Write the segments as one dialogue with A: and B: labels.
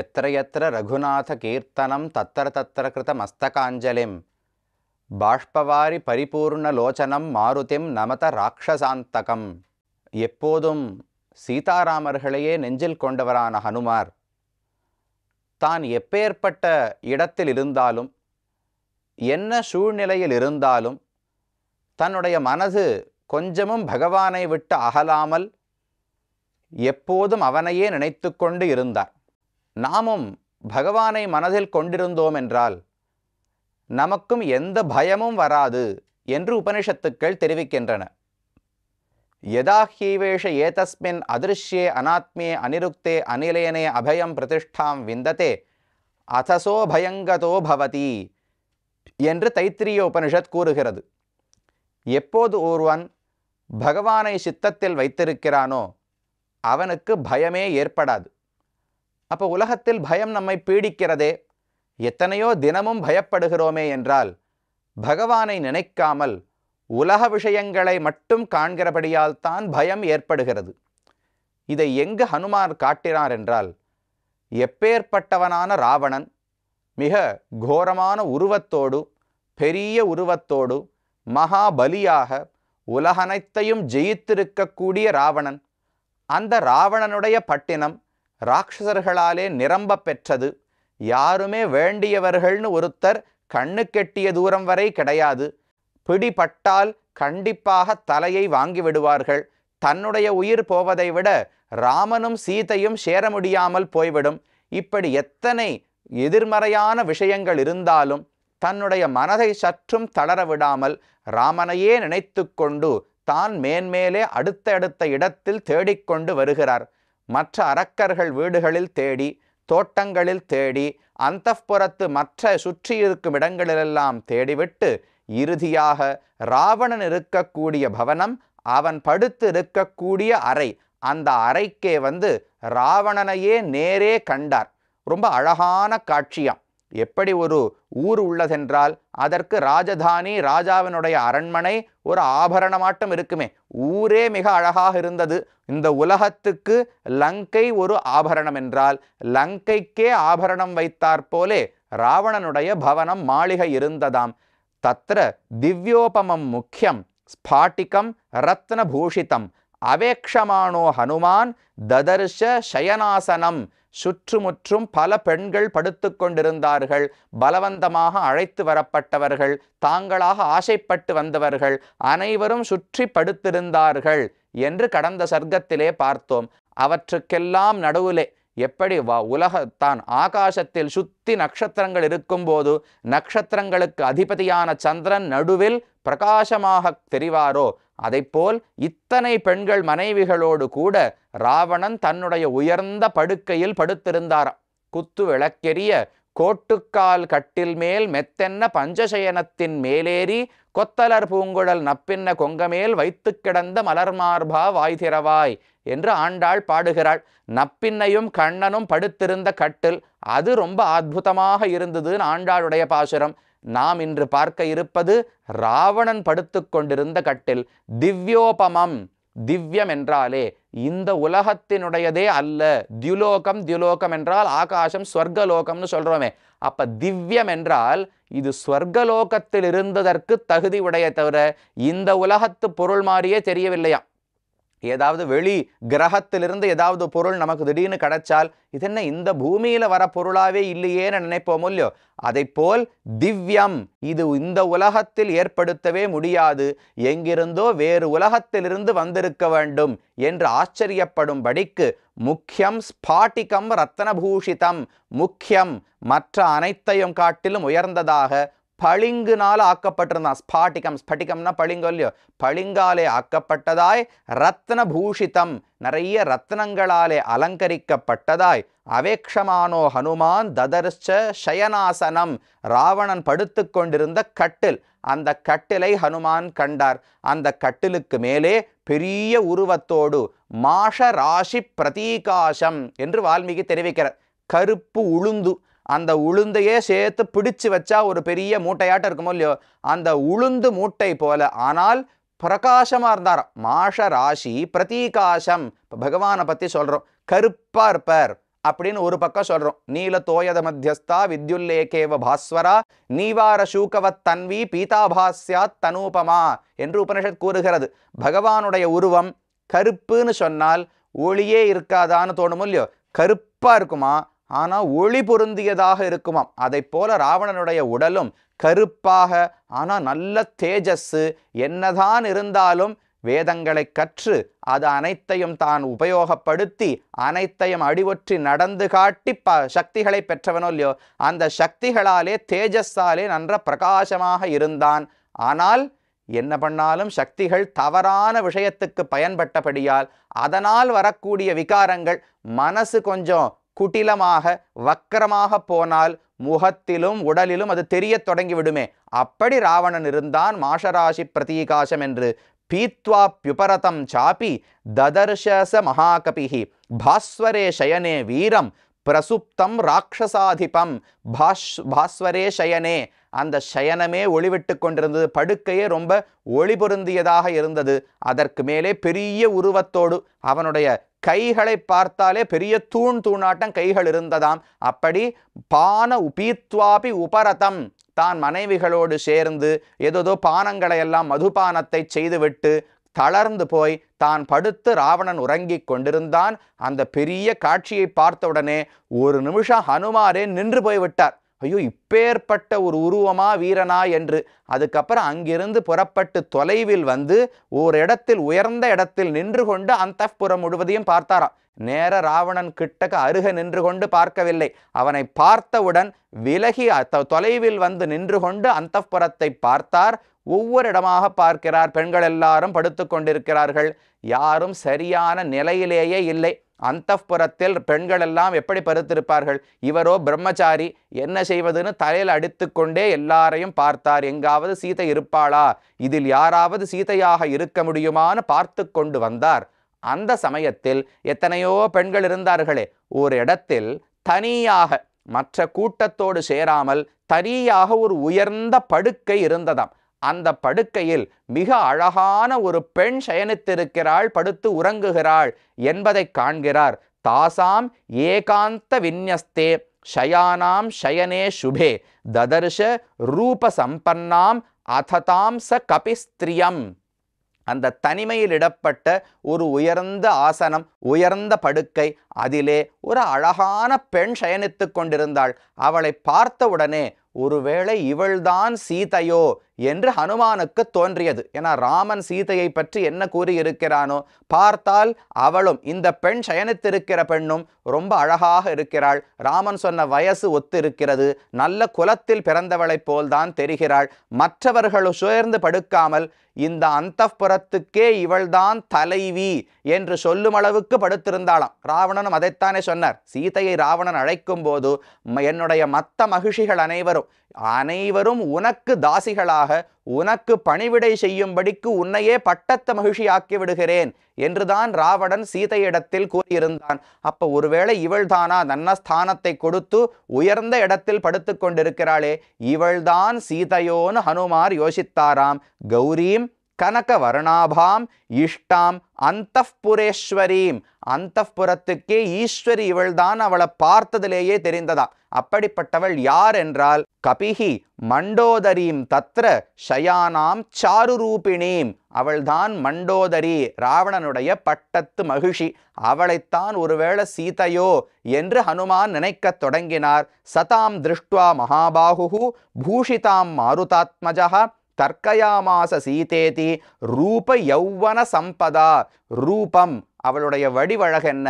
A: எத்திர எத்திர ரகுநாத கீர்த்தனம் தத்திர தத்திர கிருத மஸ்தகாஞ்சலிம் பாஷ்பவாரி பரிபூர்ண லோச்சனம் மாருதிம் நமத ராட்சசாந்தகம் எப்போதும் சீதாராமர்களையே நெஞ்சில் கொண்டவரான ஹனுமார் தான் எப்பேற்பட்ட இடத்தில் இருந்தாலும் என்ன சூழ்நிலையில் இருந்தாலும் தன்னுடைய மனது கொஞ்சமும் பகவானை விட்டு அகலாமல் எப்போதும் அவனையே நினைத்து கொண்டு இருந்தார் நாமும் பகவானை மனதில் கொண்டிருந்தோம் என்றால் நமக்கும் எந்த பயமும் வராது என்று உபனிஷத்துக்கள் தெரிவிக்கின்றன யதாஹீவேஷ ஏதஸ்மின் அதிருஷ்யே அனாத்மே அனிருக்தே அனிலேனே அபயம் பிரதிஷ்டாம் விந்ததே அசசோ பயங்கதோ பவதி என்று தைத்திரிய உபனிஷத் கூறுகிறது எப்போது ஒருவன் பகவானை சித்தத்தில் வைத்திருக்கிறானோ அவனுக்கு பயமே ஏற்படாது அப்போ உலகத்தில் பயம் நம்மை பீடிக்கிறதே எத்தனையோ தினமும் பயப்படுகிறோமே என்றால் பகவானை நினைக்காமல் உலக விஷயங்களை மட்டும் காண்கிறபடியால் தான் பயம் ஏற்படுகிறது இதை எங்கு ஹனுமான் காட்டினார் என்றால் எப்பேற்பட்டவனான ராவணன் மிக கோரமான உருவத்தோடு பெரிய உருவத்தோடு மகாபலியாக உலகனைத்தையும் ஜெயித்திருக்கக்கூடிய ராவணன் அந்த ராவணனுடைய பட்டினம் ராட்சசர்களாலே நிரம்ப பெற்றது யாருமே வேண்டியவர்கள்னு ஒருத்தர் கண்ணு கெட்டிய தூரம் வரை கிடையாது பிடிபட்டால் கண்டிப்பாக தலையை வாங்கிவிடுவார்கள் தன்னுடைய உயிர் போவதை விட ராமனும் சீதையும் சேர முடியாமல் போய்விடும் இப்படி எத்தனை எதிர்மறையான விஷயங்கள் இருந்தாலும் தன்னுடைய மனதை சற்றும் தளர விடாமல் ராமனையே நினைத்து கொண்டு தான் மேன்மேலே அடுத்தடுத்த இடத்தில் தேடிக்கொண்டு வருகிறார் மற்ற அரக்கர்கள் வீடுகளில் தேடி தோட்டங்களில் தேடி புறத்து மற்ற சுற்றி இருக்கும் இடங்களிலெல்லாம் தேடிவிட்டு இறுதியாக ராவணன் இருக்கக்கூடிய பவனம் அவன் படுத்து இருக்கக்கூடிய அறை அந்த அறைக்கே வந்து ராவணனையே நேரே கண்டார் ரொம்ப அழகான காட்சியாம் எப்படி ஒரு ஊர் உள்ளதென்றால் அதற்கு ராஜதானி ராஜாவினுடைய அரண்மனை ஒரு ஆபரணமாட்டம் இருக்குமே ஊரே மிக அழகாக இருந்தது இந்த உலகத்துக்கு லங்கை ஒரு ஆபரணம் என்றால் லங்கைக்கே ஆபரணம் வைத்தாற் போலே ராவணனுடைய பவனம் மாளிகை இருந்ததாம் தத்திர திவ்யோபமம் முக்கியம் ஸ்பாட்டிகம் ரத்னபூஷிதம் அவேக்ஷமானோ ஹனுமான் ததர்ஷ சயனாசனம் சுற்றுமுற்றும் பல பெண்கள் படுத்து கொண்டிருந்தார்கள் பலவந்தமாக அழைத்து வரப்பட்டவர்கள் தாங்களாக ஆசைப்பட்டு வந்தவர்கள் அனைவரும் சுற்றி படுத்திருந்தார்கள் என்று கடந்த சர்க்கத்திலே பார்த்தோம் அவற்றுக்கெல்லாம் நடுவுலே எப்படி வா உலகத்தான் ஆகாசத்தில் சுத்தி நட்சத்திரங்கள் இருக்கும்போது நட்சத்திரங்களுக்கு அதிபதியான சந்திரன் நடுவில் பிரகாசமாக தெரிவாரோ அதைப்போல் இத்தனை பெண்கள் மனைவிகளோடு கூட ராவணன் தன்னுடைய உயர்ந்த படுக்கையில் படுத்திருந்தாராம் குத்து விளக்கெரிய கோட்டுக்கால் கட்டில் மேல் மெத்தென்ன பஞ்சசயனத்தின் மேலேறி கொத்தலர் பூங்குழல் நப்பின்ன கொங்கமேல் வைத்து கிடந்த மலர்மார்பா வாய்திரவாய் என்று ஆண்டாள் பாடுகிறாள் நப்பின்னையும் கண்ணனும் படுத்திருந்த கட்டில் அது ரொம்ப அற்புதமாக இருந்ததுன்னு ஆண்டாளுடைய பாசுரம் நாம் இன்று பார்க்க இருப்பது ராவணன் படுத்து கொண்டிருந்த கட்டில் திவ்யோபமம் திவ்யம் என்றாலே இந்த உலகத்தினுடையதே அல்ல தியுலோகம் தியுலோகம் என்றால் ஆகாசம் ஸ்வர்கலோகம்னு சொல்கிறோமே அப்போ திவ்யம் என்றால் இது ஸ்வர்கலோகத்தில் இருந்ததற்கு தகுதி உடைய தவிர இந்த உலகத்து பொருள் மாதிரியே தெரியவில்லையா ஏதாவது வெளி கிரகத்திலிருந்து ஏதாவது பொருள் நமக்கு திடீர்னு கிடைச்சால் இது என்ன இந்த பூமியில் வர பொருளாகவே இல்லையேன்னு நினைப்போம் இல்லையோ போல் திவ்யம் இது இந்த உலகத்தில் ஏற்படுத்தவே முடியாது எங்கிருந்தோ வேறு உலகத்திலிருந்து வந்திருக்க வேண்டும் என்று ஆச்சரியப்படும் படிக்கு முக்கியம் ஸ்பாட்டிகம் ரத்தனபூஷிதம் முக்கியம் மற்ற அனைத்தையும் காட்டிலும் உயர்ந்ததாக பளிங்குனால் ஆக்கப்பட்டிருந்தான் ஸ்பாட்டிகம் ஸ்பட்டிகம்னா பளிங்கு இல்லையோ பளிங்காலே ஆக்கப்பட்டதாய் ரத்ன பூஷிதம் நிறைய ரத்னங்களாலே அலங்கரிக்கப்பட்டதாய் அவேக்ஷமானோ ஹனுமான் ததர்ச்ச ஷயனாசனம் ராவணன் படுத்து கொண்டிருந்த கட்டில் அந்த கட்டிலை ஹனுமான் கண்டார் அந்த கட்டிலுக்கு மேலே பெரிய உருவத்தோடு மாஷ ராசி பிரதீகாசம் என்று வால்மீகி தெரிவிக்கிறார் கருப்பு உளுந்து அந்த உளுந்தையே சேர்த்து பிடிச்சு வச்சா ஒரு பெரிய மூட்டையாட்டம் இருக்குமோ இல்லையோ அந்த உளுந்து மூட்டை போல ஆனால் பிரகாசமாக இருந்தார் மாஷ ராசி பிரதீகாசம் இப்போ பகவானை பற்றி சொல்கிறோம் கருப்பாக இருப்பார் அப்படின்னு ஒரு பக்கம் சொல்கிறோம் நீல தோயத மத்தியஸ்தா வித்யுல்லேகேவ பாஸ்வரா நீவார சூக்கவத் தன்வி பீதாபாஸ்யா தனூபமா என்று உபனிஷத் கூறுகிறது பகவானுடைய உருவம் கருப்புன்னு சொன்னால் ஒளியே இருக்காதான்னு தோணுமோ இல்லையோ கருப்பாக இருக்குமா ஆனால் ஒளி பொருந்தியதாக இருக்குமாம் அதை போல ராவணனுடைய உடலும் கருப்பாக ஆனால் நல்ல தேஜஸ்ஸு என்னதான் இருந்தாலும் வேதங்களை கற்று அது அனைத்தையும் தான் உபயோகப்படுத்தி அனைத்தையும் அடிவொற்றி நடந்து காட்டி ப சக்திகளை பெற்றவனோ இல்லையோ அந்த சக்திகளாலே தேஜஸ்ஸாலே நன்ற பிரகாசமாக இருந்தான் ஆனால் என்ன பண்ணாலும் சக்திகள் தவறான விஷயத்துக்கு பயன்பட்டபடியால் அதனால் வரக்கூடிய விகாரங்கள் மனசு கொஞ்சம் குட்டிலமாக வக்கரமாக போனால் முகத்திலும் உடலிலும் அது தெரிய தொடங்கிவிடுமே அப்படி ராவணன் இருந்தான் மாஷராசி பிரதீகாசம் என்று பீத்வா பியுபரதம் சாப்பி ததர்ஷச மகாகபிஹி பாஸ்வரே சயனே வீரம் பிரசுப்தம் ராட்சசாதிபம் பாஷ் பாஸ்வரே சயனே அந்த சயனமே ஒளிவிட்டு கொண்டிருந்தது படுக்கையே ரொம்ப ஒளி பொருந்தியதாக இருந்தது அதற்கு மேலே பெரிய உருவத்தோடு அவனுடைய கைகளை பார்த்தாலே பெரிய தூண் தூணாட்டம் கைகள் இருந்ததாம் அப்படி பான உபீத்வாபி உபரதம் தான் மனைவிகளோடு சேர்ந்து ஏதோதோ பானங்களை எல்லாம் மதுபானத்தை செய்துவிட்டு தளர்ந்து போய் தான் படுத்து ராவணன் உறங்கிக் கொண்டிருந்தான் அந்த பெரிய காட்சியை பார்த்தவுடனே ஒரு நிமிஷம் ஹனுமாரே நின்று போய்விட்டார் ஐயோ இப்பேற்பட்ட ஒரு உருவமா வீரனா என்று அதுக்கப்புறம் அங்கிருந்து புறப்பட்டு தொலைவில் வந்து ஓர் இடத்தில் உயர்ந்த இடத்தில் நின்று கொண்டு அந்த புறம் முழுவதையும் பார்த்தாராம் நேர ராவணன் கிட்டக்க அருக நின்று கொண்டு பார்க்கவில்லை அவனை பார்த்தவுடன் விலகி தொலைவில் வந்து நின்று கொண்டு அந்த புறத்தை பார்த்தார் ஒவ்வொரு இடமாக பார்க்கிறார் பெண்கள் எல்லாரும் படுத்து கொண்டிருக்கிறார்கள் யாரும் சரியான நிலையிலேயே இல்லை அந்தப்புறத்தில் பெண்கள் எல்லாம் எப்படி பருத்திருப்பார்கள் இவரோ பிரம்மச்சாரி என்ன செய்வதுன்னு தலையில் அடித்துக்கொண்டே எல்லாரையும் பார்த்தார் எங்காவது சீதை இருப்பாளா இதில் யாராவது சீதையாக இருக்க முடியுமான்னு பார்த்து கொண்டு வந்தார் அந்த சமயத்தில் எத்தனையோ பெண்கள் இருந்தார்களே ஒரு இடத்தில் தனியாக மற்ற கூட்டத்தோடு சேராமல் தனியாக ஒரு உயர்ந்த படுக்கை இருந்ததாம் அந்த படுக்கையில் மிக அழகான ஒரு பெண் சயனித்திருக்கிறாள் படுத்து உறங்குகிறாள் என்பதை காண்கிறார் தாசாம் ஏகாந்த விநியஸ்தே ஷயானாம் ஷயனே சுபே ததர்ஷ ரூப சம்பன்னாம் அததாம் ச கபிஸ்திரியம் அந்த தனிமையில் இடப்பட்ட ஒரு உயர்ந்த ஆசனம் உயர்ந்த படுக்கை அதிலே ஒரு அழகான பெண் சயனித்து கொண்டிருந்தாள் அவளை பார்த்தவுடனே ஒருவேளை இவள்தான் சீதையோ என்று ஹனுமானுக்கு தோன்றியது ஏன்னா ராமன் சீதையை பற்றி என்ன கூறியிருக்கிறானோ பார்த்தால் அவளும் இந்த பெண் சயனித்திருக்கிற பெண்ணும் ரொம்ப அழகாக இருக்கிறாள் ராமன் சொன்ன வயசு ஒத்து இருக்கிறது நல்ல குலத்தில் பிறந்தவளைப் போல்தான் தெரிகிறாள் மற்றவர்கள் சுயர்ந்து படுக்காமல் இந்த அந்த புறத்துக்கே இவள்தான் தலைவி என்று சொல்லும் அளவுக்கு படுத்திருந்தாளாம் ராவணனும் அதைத்தானே சொன்னார் சீதையை ராவணன் அழைக்கும் போது என்னுடைய மத்த மகிழ்ச்சிகள் அனைவரும் அனைவரும் உனக்கு தாசிகளாக உனக்கு பணிவிடை செய்யும்படிக்கு உன்னையே மகிழ்ச்சி மகிழ்ச்சியாக்கி விடுகிறேன் என்றுதான் ராவணன் சீதையிடத்தில் கூறியிருந்தான் அப்ப ஒருவேளை இவள்தானா தன்னஸ்தானத்தை கொடுத்து உயர்ந்த இடத்தில் படுத்துக் கொண்டிருக்கிறாளே இவள்தான் சீதையோன்னு ஹனுமார் யோசித்தாராம் கௌரீம் கனகவர்ணாபாம் இஷ்டாம் அந்தப்புரேஸ்வரீம் அந்தப்புறத்துக்கே ஈஸ்வரி இவள்தான் அவளை பார்த்ததிலேயே தெரிந்ததா அப்படிப்பட்டவள் யார் என்றால் கபிஹி மண்டோதரீம் தத்ர ஷயானாம் சாருரூபிணீம் அவள்தான் மண்டோதரி ராவணனுடைய பட்டத்து மகிழ்ச்சி அவளைத்தான் ஒருவேளை சீதையோ என்று ஹனுமான் நினைக்கத் தொடங்கினார் சதாம் திருஷ்டுவா மகாபாகு பூஷிதாம் மாருதாத்மஜா தர்க்கயாமாச சீதேதி ரூப யௌவன சம்பதா ரூபம் அவளுடைய வடிவழக என்ன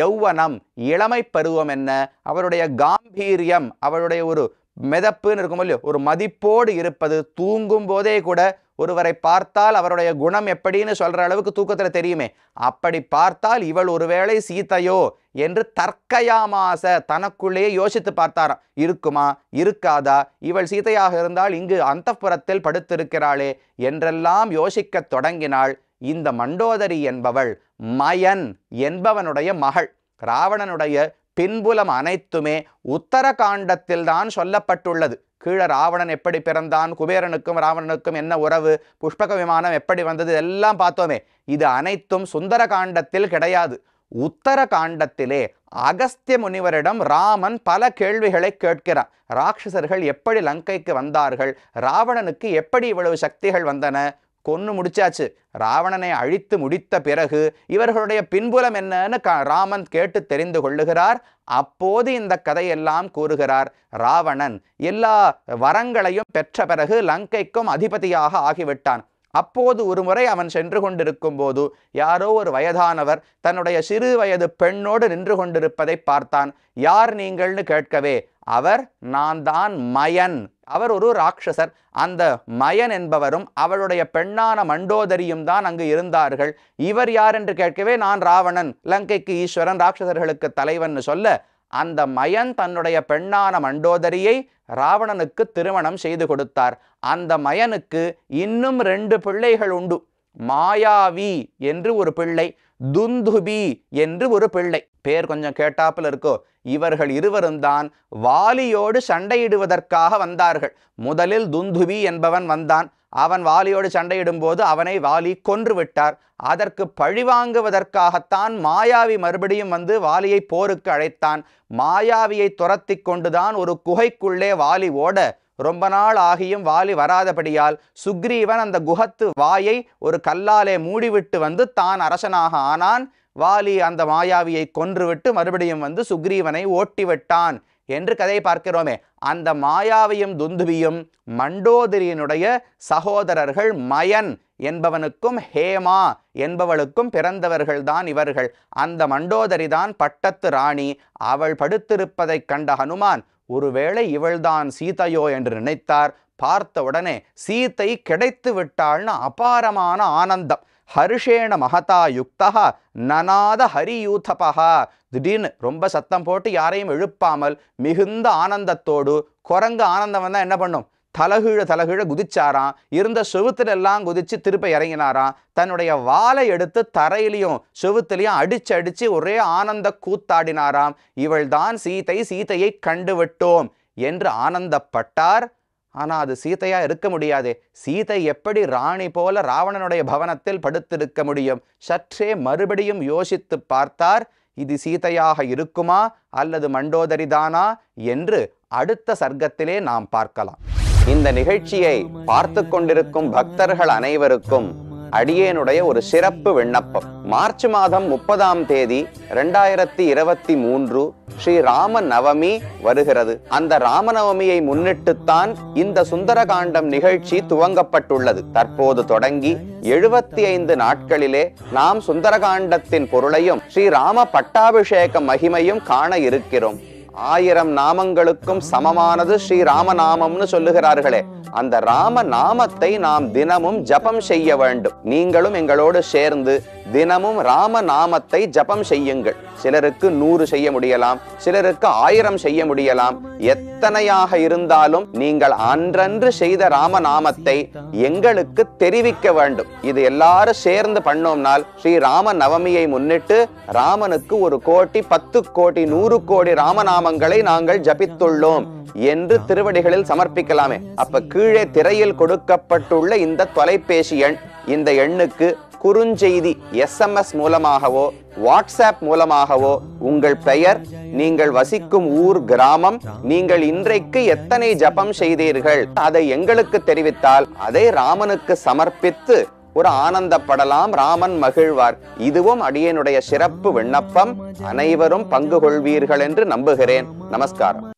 A: யௌவனம் இளமை பருவம் என்ன அவளுடைய காம்பீரியம் அவளுடைய ஒரு மெதப்புன்னு இருக்கும் இல்லையோ ஒரு மதிப்போடு இருப்பது தூங்கும் போதே கூட ஒருவரை பார்த்தால் அவருடைய குணம் எப்படின்னு சொல்கிற அளவுக்கு தூக்கத்தில் தெரியுமே அப்படி பார்த்தால் இவள் ஒருவேளை சீதையோ என்று தர்க்கயாமாச தனக்குள்ளேயே யோசித்து பார்த்தாராம் இருக்குமா இருக்காதா இவள் சீதையாக இருந்தால் இங்கு அந்த புறத்தில் படுத்திருக்கிறாளே என்றெல்லாம் யோசிக்கத் தொடங்கினாள் இந்த மண்டோதரி என்பவள் மயன் என்பவனுடைய மகள் ராவணனுடைய பின்புலம் அனைத்துமே உத்தர தான் சொல்லப்பட்டுள்ளது கீழே ராவணன் எப்படி பிறந்தான் குபேரனுக்கும் ராவணனுக்கும் என்ன உறவு புஷ்பக விமானம் எப்படி வந்தது எல்லாம் பார்த்தோமே இது அனைத்தும் சுந்தர காண்டத்தில் கிடையாது உத்தர காண்டத்திலே அகஸ்திய முனிவரிடம் ராமன் பல கேள்விகளை கேட்கிறான் ராட்சசர்கள் எப்படி லங்கைக்கு வந்தார்கள் ராவணனுக்கு எப்படி இவ்வளவு சக்திகள் வந்தன கொன்று முடிச்சாச்சு ராவணனை அழித்து முடித்த பிறகு இவர்களுடைய பின்புலம் என்னன்னு ராமன் கேட்டு தெரிந்து கொள்ளுகிறார் அப்போது இந்த கதையெல்லாம் கூறுகிறார் ராவணன் எல்லா வரங்களையும் பெற்ற பிறகு லங்கைக்கும் அதிபதியாக ஆகிவிட்டான் அப்போது ஒரு முறை அவன் சென்று கொண்டிருக்கும் போது யாரோ ஒரு வயதானவர் தன்னுடைய சிறு வயது பெண்ணோடு நின்று கொண்டிருப்பதை பார்த்தான் யார் நீங்கள்னு கேட்கவே அவர் நான் தான் மயன் அவர் ஒரு ராட்சசர் அந்த மயன் என்பவரும் அவளுடைய பெண்ணான மண்டோதரியும் தான் அங்கு இருந்தார்கள் இவர் யார் என்று கேட்கவே நான் ராவணன் லங்கைக்கு ஈஸ்வரன் ராட்சசர்களுக்கு தலைவன் சொல்ல அந்த மயன் தன்னுடைய பெண்ணான மண்டோதரியை ராவணனுக்கு திருமணம் செய்து கொடுத்தார் அந்த மயனுக்கு இன்னும் ரெண்டு பிள்ளைகள் உண்டு மாயாவி என்று ஒரு பிள்ளை துந்துபி என்று ஒரு பிள்ளை பேர் கொஞ்சம் கேட்டாப்பில் இருக்கோ இவர்கள் இருவரும் தான் வாலியோடு சண்டையிடுவதற்காக வந்தார்கள் முதலில் துந்துபி என்பவன் வந்தான் அவன் வாலியோடு சண்டையிடும்போது அவனை வாலி கொன்று விட்டார் அதற்கு பழிவாங்குவதற்காகத்தான் மாயாவி மறுபடியும் வந்து வாலியை போருக்கு அழைத்தான் மாயாவியை துரத்தி கொண்டுதான் ஒரு குகைக்குள்ளே வாலி ஓட ரொம்ப நாள் ஆகியும் வாலி வராதபடியால் சுக்ரீவன் அந்த குஹத்து வாயை ஒரு கல்லாலே மூடிவிட்டு வந்து தான் அரசனாக ஆனான் வாலி அந்த மாயாவியை கொன்றுவிட்டு மறுபடியும் வந்து சுக்ரீவனை ஓட்டிவிட்டான் என்று கதை பார்க்கிறோமே அந்த மாயாவையும் துந்துவியும் மண்டோதரியனுடைய சகோதரர்கள் மயன் என்பவனுக்கும் ஹேமா என்பவளுக்கும் பிறந்தவர்கள்தான் இவர்கள் அந்த மண்டோதரிதான் பட்டத்து ராணி அவள் படுத்திருப்பதைக் கண்ட ஹனுமான் ஒருவேளை இவள்தான் சீதையோ என்று நினைத்தார் பார்த்த உடனே சீத்தை கிடைத்து விட்டாள்னு அபாரமான ஆனந்தம் ஹர்ஷேண மகதா யுக்தா நனாத ஹரியூதபகா திடீர்னு ரொம்ப சத்தம் போட்டு யாரையும் எழுப்பாமல் மிகுந்த ஆனந்தத்தோடு குரங்கு ஆனந்தம் வந்தால் என்ன பண்ணும் தலகீழ தலகீழ குதிச்சாராம் இருந்த எல்லாம் குதிச்சு திருப்ப இறங்கினாராம் தன்னுடைய வாழை எடுத்து தரையிலையும் செவுத்திலையும் அடிச்சு அடிச்சு ஒரே ஆனந்த கூத்தாடினாராம் இவள்தான் சீதை சீத்தையை கண்டுவிட்டோம் என்று ஆனந்தப்பட்டார் ஆனால் அது சீதையா இருக்க முடியாது சீதை எப்படி ராணி போல ராவணனுடைய பவனத்தில் படுத்திருக்க முடியும் சற்றே மறுபடியும் யோசித்து பார்த்தார் இது சீதையாக இருக்குமா அல்லது மண்டோதரிதானா என்று அடுத்த சர்க்கத்திலே நாம் பார்க்கலாம் இந்த நிகழ்ச்சியை பார்த்து கொண்டிருக்கும் பக்தர்கள் அனைவருக்கும் அடியேனுடைய ஒரு சிறப்பு விண்ணப்பம் மார்ச் மாதம் முப்பதாம் தேதி இரண்டாயிரத்தி இருபத்தி மூன்று ஸ்ரீ ராம நவமி வருகிறது அந்த ராமநவமியை முன்னிட்டுத்தான் இந்த சுந்தரகாண்டம் நிகழ்ச்சி துவங்கப்பட்டுள்ளது தற்போது தொடங்கி எழுபத்தி ஐந்து நாட்களிலே நாம் சுந்தரகாண்டத்தின் பொருளையும் ஸ்ரீ ராம பட்டாபிஷேக மகிமையும் காண இருக்கிறோம் ஆயிரம் நாமங்களுக்கும் சமமானது ஸ்ரீ ராமநாமம்னு சொல்லுகிறார்களே அந்த ராம நாமத்தை நாம் தினமும் ஜபம் செய்ய வேண்டும் நீங்களும் எங்களோடு சேர்ந்து தினமும் ராம நாமத்தை ஜபம் செய்யுங்கள் சிலருக்கு நூறு செய்ய முடியலாம் சிலருக்கு ஆயிரம் செய்ய முடியலாம் எத்தனையாக இருந்தாலும் நீங்கள் அன்றன்று செய்த ராம நாமத்தை எங்களுக்கு தெரிவிக்க வேண்டும் இது எல்லாரும் சேர்ந்து பண்ணோம்னால் ஸ்ரீ ராம நவமியை முன்னிட்டு ராமனுக்கு ஒரு கோடி பத்து கோடி நூறு கோடி ராமநாம நாமங்களை நாங்கள் ஜபித்துள்ளோம் என்று திருவடிகளில் சமர்ப்பிக்கலாமே அப்ப கீழே திரையில் கொடுக்கப்பட்டுள்ள இந்த தொலைபேசி எண் இந்த எண்ணுக்கு குறுஞ்செய்தி எஸ்எம்எஸ் மூலமாகவோ வாட்ஸ்அப் மூலமாகவோ உங்கள் பெயர் நீங்கள் வசிக்கும் ஊர் கிராமம் நீங்கள் இன்றைக்கு எத்தனை ஜபம் செய்தீர்கள் அதை எங்களுக்கு தெரிவித்தால் அதை ராமனுக்கு சமர்ப்பித்து ஒரு ஆனந்தப்படலாம் ராமன் மகிழ்வார் இதுவும் அடியனுடைய சிறப்பு விண்ணப்பம் அனைவரும் பங்கு கொள்வீர்கள் என்று நம்புகிறேன் நமஸ்காரம்